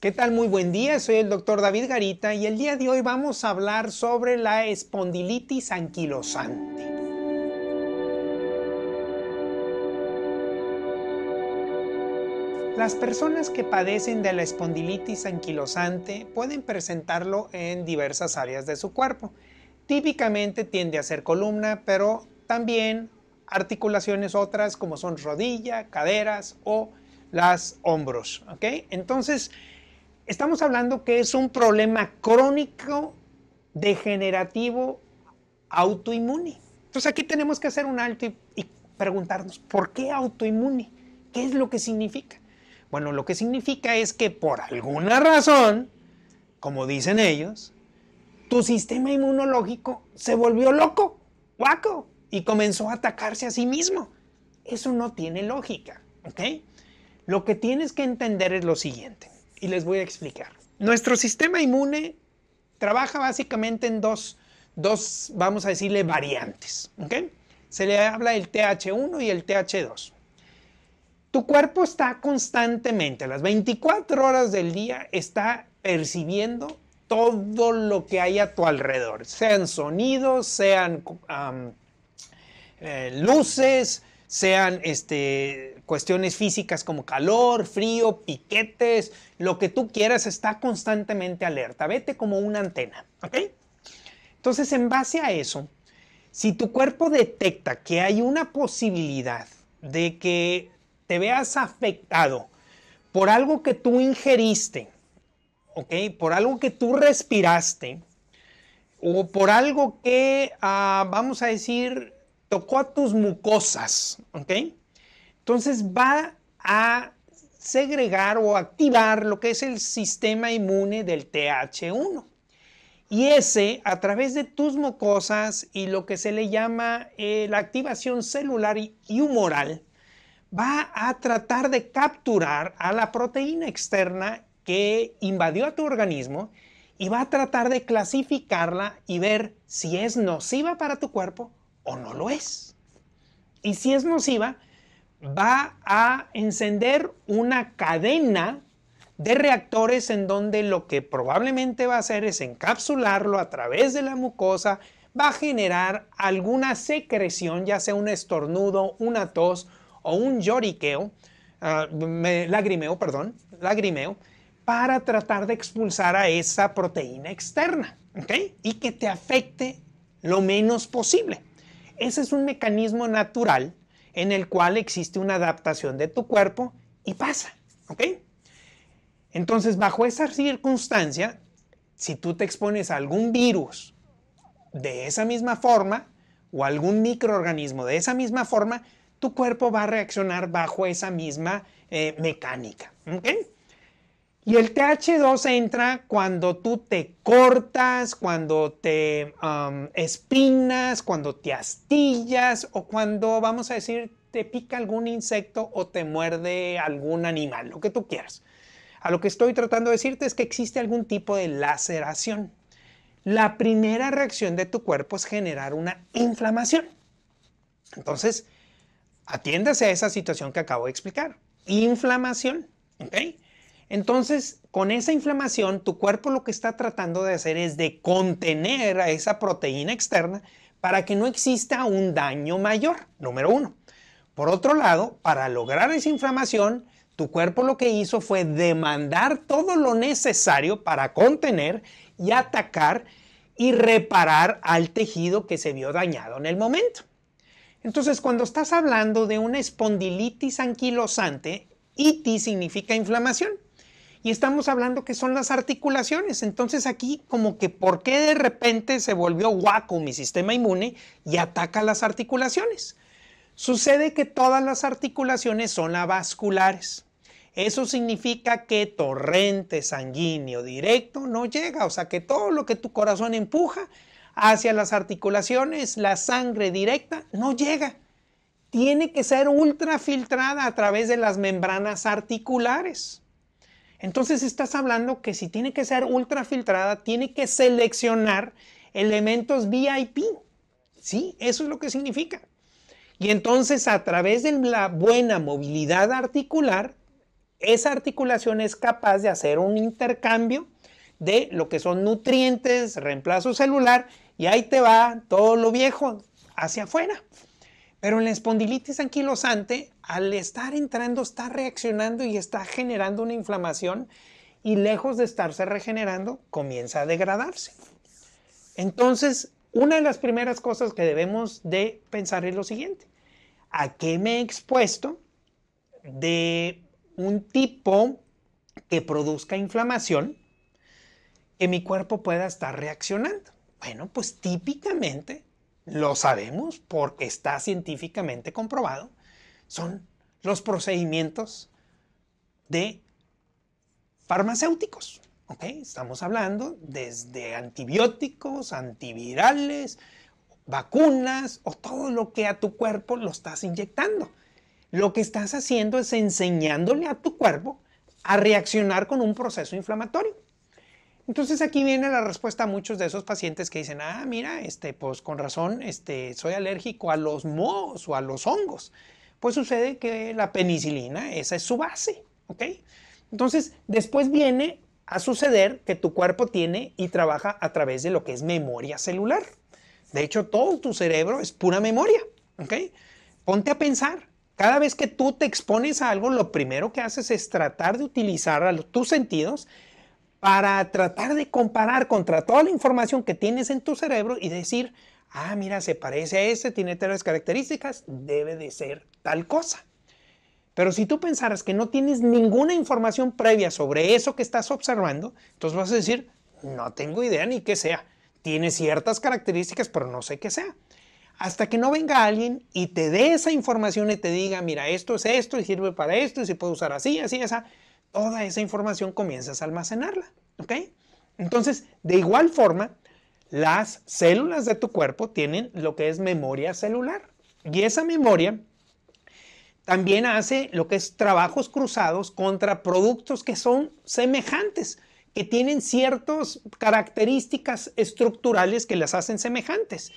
¿Qué tal? Muy buen día, soy el doctor David Garita y el día de hoy vamos a hablar sobre la espondilitis anquilosante. Las personas que padecen de la espondilitis anquilosante pueden presentarlo en diversas áreas de su cuerpo. Típicamente tiende a ser columna, pero también articulaciones otras como son rodilla, caderas o las hombros. Entonces, estamos hablando que es un problema crónico, degenerativo, autoinmune. Entonces aquí tenemos que hacer un alto y, preguntarnos, ¿por qué autoinmune? ¿Qué es lo que significa? Bueno, lo que significa es que por alguna razón, como dicen ellos, tu sistema inmunológico se volvió loco, guaco, y comenzó a atacarse a sí mismo. Eso no tiene lógica, ¿ok? Lo que tienes que entender es lo siguiente y les voy a explicar. Nuestro sistema inmune trabaja básicamente en dos, dos vamos a decirle, variantes. Se le habla el TH1 y el TH2. Tu cuerpo está constantemente, a las 24 horas del día, está percibiendo todo lo que hay a tu alrededor, sean sonidos, sean eh, luces, sean este, cuestiones físicas como calor, frío, piquetes, lo que tú quieras, está constantemente alerta. Vete como una antena, ¿ok? Entonces, en base a eso, si tu cuerpo detecta que hay una posibilidad de que te veas afectado por algo que tú ingeriste, ¿ok? Por algo que tú respiraste, o por algo que, ah, vamos a decir, tocó a tus mucosas, ¿ok? Entonces va a segregar o activar lo que es el sistema inmune del TH1. Y ese, a través de tus mucosas y lo que se le llama eh, la activación celular y humoral, va a tratar de capturar a la proteína externa que invadió a tu organismo y va a tratar de clasificarla y ver si es nociva para tu cuerpo o no lo es. Y si es nociva, va a encender una cadena de reactores en donde lo que probablemente va a hacer es encapsularlo a través de la mucosa, va a generar alguna secreción, ya sea un estornudo, una tos o un lloriqueo, ah, lagrimeo, perdón, lagrimeo, para tratar de expulsar a esa proteína externa, ¿ok? Y que te afecte lo menos posible ese es un mecanismo natural en el cual existe una adaptación de tu cuerpo y pasa, ¿ok? Entonces, bajo esa circunstancia, si tú te expones a algún virus de esa misma forma o algún microorganismo de esa misma forma, tu cuerpo va a reaccionar bajo esa misma eh, mecánica, ¿ok? Y el TH2 entra cuando tú te cortas, cuando te um, espinas, cuando te astillas o cuando, vamos a decir, te pica algún insecto o te muerde algún animal, lo que tú quieras. A lo que estoy tratando de decirte es que existe algún tipo de laceración. La primera reacción de tu cuerpo es generar una inflamación. Entonces, atiéndase a esa situación que acabo de explicar. Inflamación, ¿ok? Entonces, con esa inflamación, tu cuerpo lo que está tratando de hacer es de contener a esa proteína externa para que no exista un daño mayor, número uno. Por otro lado, para lograr esa inflamación, tu cuerpo lo que hizo fue demandar todo lo necesario para contener y atacar y reparar al tejido que se vio dañado en el momento. Entonces, cuando estás hablando de una espondilitis anquilosante, itis significa inflamación y estamos hablando que son las articulaciones. Entonces aquí como que por qué de repente se volvió guaco mi sistema inmune y ataca las articulaciones. Sucede que todas las articulaciones son avasculares. Eso significa que torrente sanguíneo directo no llega, o sea que todo lo que tu corazón empuja hacia las articulaciones, la sangre directa no llega. Tiene que ser ultrafiltrada a través de las membranas articulares. Entonces estás hablando que si tiene que ser ultrafiltrada, tiene que seleccionar elementos VIP. Sí, eso es lo que significa. Y entonces a través de la buena movilidad articular, esa articulación es capaz de hacer un intercambio de lo que son nutrientes, reemplazo celular, y ahí te va todo lo viejo hacia afuera. Pero en la espondilitis anquilosante al estar entrando está reaccionando y está generando una inflamación y lejos de estarse regenerando, comienza a degradarse. Entonces, una de las primeras cosas que debemos de pensar es lo siguiente. ¿A qué me he expuesto de un tipo que produzca inflamación que mi cuerpo pueda estar reaccionando? Bueno, pues típicamente lo sabemos porque está científicamente comprobado son los procedimientos de farmacéuticos. ¿OK? Estamos hablando desde antibióticos, antivirales, vacunas o todo lo que a tu cuerpo lo estás inyectando. Lo que estás haciendo es enseñándole a tu cuerpo a reaccionar con un proceso inflamatorio. Entonces aquí viene la respuesta a muchos de esos pacientes que dicen, ah, mira, este, pues con razón, este, soy alérgico a los mohos o a los hongos. Pues sucede que la penicilina, esa es su base, ¿ok? Entonces, después viene a suceder que tu cuerpo tiene y trabaja a través de lo que es memoria celular. De hecho, todo tu cerebro es pura memoria, ¿ok? Ponte a pensar. Cada vez que tú te expones a algo, lo primero que haces es tratar de utilizar tus sentidos para tratar de comparar contra toda la información que tienes en tu cerebro y decir, ah, mira, se parece a este, tiene tres características, debe de ser tal cosa. Pero si tú pensaras que no tienes ninguna información previa sobre eso que estás observando, entonces vas a decir, no tengo idea ni qué sea. Tiene ciertas características, pero no sé qué sea. Hasta que no venga alguien y te dé esa información y te diga, mira, esto es esto y sirve para esto y se puede usar así, así, esa, toda esa información comienzas a almacenarla. ¿Ok? Entonces, de igual forma, las células de tu cuerpo tienen lo que es memoria celular. Y esa memoria también hace lo que es trabajos cruzados contra productos que son semejantes, que tienen ciertas características estructurales que las hacen semejantes.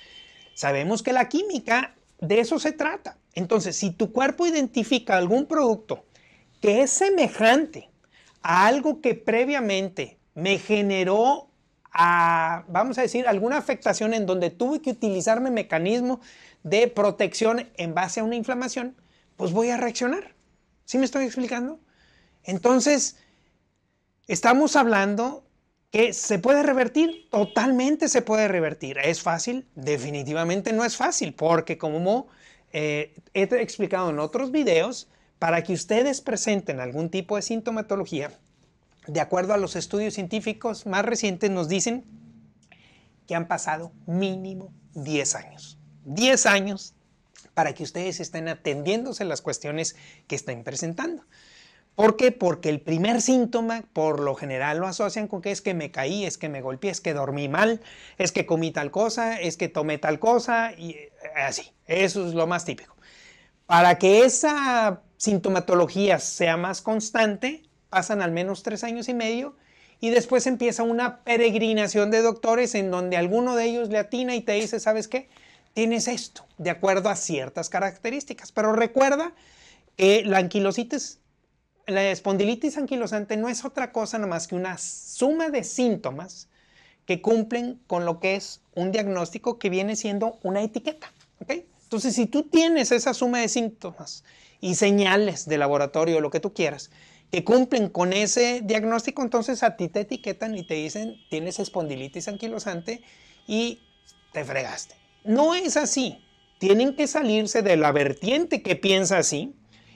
Sabemos que la química de eso se trata. Entonces, si tu cuerpo identifica algún producto que es semejante a algo que previamente me generó, a, vamos a decir, alguna afectación en donde tuve que utilizarme mecanismo de protección en base a una inflamación, pues voy a reaccionar. ¿Sí me estoy explicando? Entonces, estamos hablando que se puede revertir, totalmente se puede revertir. ¿Es fácil? Definitivamente no es fácil, porque como eh, he explicado en otros videos, para que ustedes presenten algún tipo de sintomatología, de acuerdo a los estudios científicos más recientes, nos dicen que han pasado mínimo 10 años. 10 años para que ustedes estén atendiéndose las cuestiones que estén presentando. ¿Por qué? Porque el primer síntoma por lo general lo asocian con que es que me caí, es que me golpeé, es que dormí mal, es que comí tal cosa, es que tomé tal cosa y eh, así. Eso es lo más típico. Para que esa sintomatología sea más constante, pasan al menos tres años y medio y después empieza una peregrinación de doctores en donde alguno de ellos le atina y te dice, ¿sabes qué? tienes esto, de acuerdo a ciertas características. Pero recuerda que la anquilositis, la espondilitis anquilosante no es otra cosa nada más que una suma de síntomas que cumplen con lo que es un diagnóstico que viene siendo una etiqueta. ¿okay? Entonces, si tú tienes esa suma de síntomas y señales de laboratorio, o lo que tú quieras, que cumplen con ese diagnóstico, entonces a ti te etiquetan y te dicen tienes espondilitis anquilosante y te fregaste. No es así. Tienen que salirse de la vertiente que piensa así.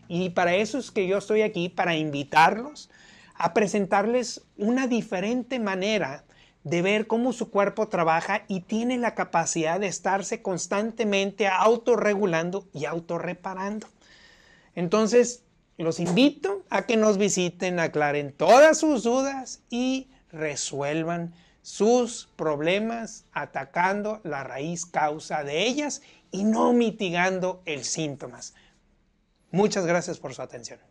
Y para eso es que yo estoy aquí, para invitarlos a presentarles una diferente manera de ver cómo su cuerpo trabaja y tiene la capacidad de estarse constantemente autorregulando y autorreparando. Entonces, los invito a que nos visiten, aclaren todas sus dudas y resuelvan sus problemas atacando la raíz causa de ellas y no mitigando el síntomas. Muchas gracias por su atención.